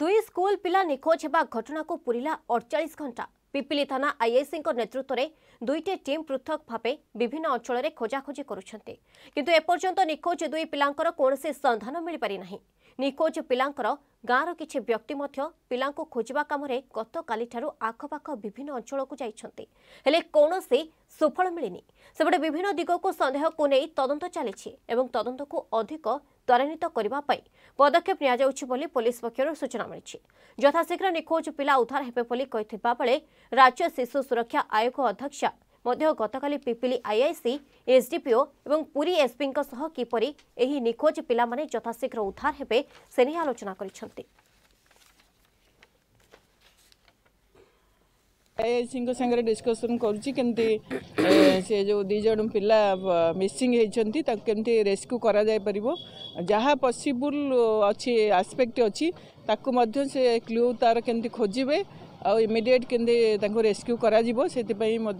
ଦୁଇ ସ୍କୁଲ ପିଲା ନିଖୋଜ ହେବା ଘଟଣାକୁ ପୁରିଲା ଅଡ଼ଚାଳିଶ ଘଣ୍ଟା ପିପିଲି ଥାନା ଆଇଆଇସିଙ୍କ ନେତୃତ୍ୱରେ ଦୁଇଟି ଟିମ୍ ପୃଥକ ଭାବେ ବିଭିନ୍ନ ଅଞ୍ଚଳରେ ଖୋଜାଖୋଜି କରୁଛନ୍ତି କିନ୍ତୁ ଏପର୍ଯ୍ୟନ୍ତ ନିଖୋଜ ଦୁଇ ପିଲାଙ୍କର କୌଣସି ସନ୍ଧାନ ମିଳିପାରି ନାହିଁ ନିଖୋଜ ପିଲାଙ୍କର ଗାଁର କିଛି ବ୍ୟକ୍ତି ମଧ୍ୟ ପିଲାଙ୍କୁ ଖୋଜିବା କାମରେ ଗତକାଲିଠାରୁ ଆଖପାଖ ବିଭିନ୍ନ ଅଞ୍ଚଳକୁ ଯାଇଛନ୍ତି ହେଲେ କୌଣସି ସୁଫଳ ମିଳିନି ସେପଟେ ବିଭିନ୍ନ ଦିଗକୁ ସନ୍ଦେହକୁ ନେଇ ତଦନ୍ତ ଚାଲିଛି ଏବଂ ତଦନ୍ତକୁ ଅଧିକ ତ୍ୱରାନ୍ୱିତ କରିବା ପାଇଁ ପଦକ୍ଷେପ ନିଆଯାଉଛି ବୋଲି ପୋଲିସ ପକ୍ଷରୁ ସୂଚନା ମିଳିଛି ଯଥାଶୀଘ୍ର ନିଖୋଜ ପିଲା ଉଦ୍ଧାର ହେବେ ବୋଲି କହିଥିବା ବେଳେ ରାଜ୍ୟ ଶିଶୁ ସୁରକ୍ଷା ଆୟୋଗ ଅଧ୍ୟକ୍ଷ ମଧ୍ୟ ଗତକାଲି ପିପିଲି ଆଇଆଇସି ଏସ୍ଡିପିଓ ଏବଂ ପୁରୀ ଏସ୍ପିଙ୍କ ସହ କିପରି ଏହି ନିଖୋଜ ପିଲାମାନେ ଯଥାଶୀଘ୍ର ଉଦ୍ଧାର ହେବେ ସେ ନେଇ ଆଲୋଚନା କରିଛନ୍ତି आईआईसी सागर डिस्कसन करती जो दीज पा मिसींग होती रेस्क्यू करापर जहाँ पसबुल अच्छे आसपेक्ट अच्छी ताकू से क्ल्यू तार के खोजे आमिडियेट इमिडियेट के रेस्क्यू करसन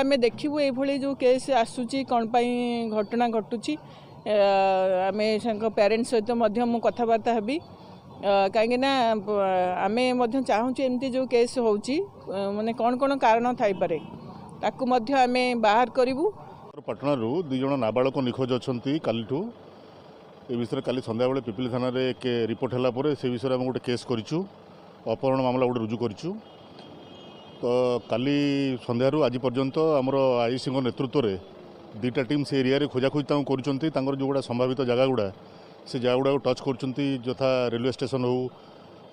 आम देखू ये जो केस आसूची कौन घटना घटुची आम पेरेन्ट्स सहित कथबार्ता हेबी କାହିଁକିନା ଆମେ ମଧ୍ୟ ଚାହୁଁଛୁ ଏମିତି ଯେଉଁ କେସ୍ ହେଉଛି ମାନେ କ'ଣ କ'ଣ କାରଣ ଥାଇପାରେ ତାକୁ ମଧ୍ୟ ଆମେ ବାହାର କରିବୁ ପାଟଣାରୁ ଦୁଇ ଜଣ ନାବାଳକ ନିଖୋଜ ଅଛନ୍ତି କାଲିଠୁ ଏ ବିଷୟରେ କାଲି ସନ୍ଧ୍ୟାବେଳେ ପିପିଲି ଥାନାରେ ଏକ ରିପୋର୍ଟ ହେଲା ପରେ ସେ ବିଷୟରେ ଆମେ ଗୋଟେ କେସ୍ କରିଛୁ ଅପହରଣ ମାମଲା ଗୋଟେ ରୁଜୁ କରିଛୁ ତ କାଲି ସନ୍ଧ୍ୟାରୁ ଆଜି ପର୍ଯ୍ୟନ୍ତ ଆମର ଆଇସିଙ୍କ ନେତୃତ୍ୱରେ ଦୁଇଟା ଟିମ୍ ସେ ଏରିଆରେ ଖୋଜାଖୋଜି ତାଙ୍କୁ କରୁଛନ୍ତି ତାଙ୍କର ଯେଉଁ ସମ୍ଭାବିତ ଜାଗା ଗୁଡ଼ା ସେ ଯାହାଗୁଡ଼ାକ ଟଚ୍ କରୁଛନ୍ତି ଯଥା ରେଲୱେ ଷ୍ଟେସନ୍ ହେଉ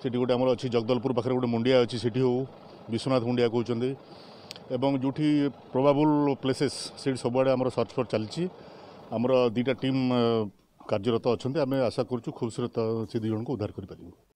ସେଠି ଗୋଟେ ଆମର ଅଛି ଜଗଦଲପୁର ପାଖରେ ଗୋଟେ ମୁଣ୍ଡିଆ ଅଛି ସେଠି ହେଉ ବିଶ୍ୱନାଥ ମୁଣ୍ଡିଆ କହୁଛନ୍ତି ଏବଂ ଯେଉଁଠି ପ୍ରୋବାବୁଲ୍ ପ୍ଲେସେସ୍ ସେଠି ସବୁଆଡ଼େ ଆମର ସର୍ଚ୍ଚ ଫର୍ ଚାଲିଛି ଆମର ଦୁଇଟା ଟିମ୍ କାର୍ଯ୍ୟରତ ଅଛନ୍ତି ଆମେ ଆଶା କରୁଛୁ ଖୁବ୍ ଶୀଘ୍ର ସେ ଦୁଇ ଜଣଙ୍କୁ ଉଦ୍ଧାର କରିପାରିବୁ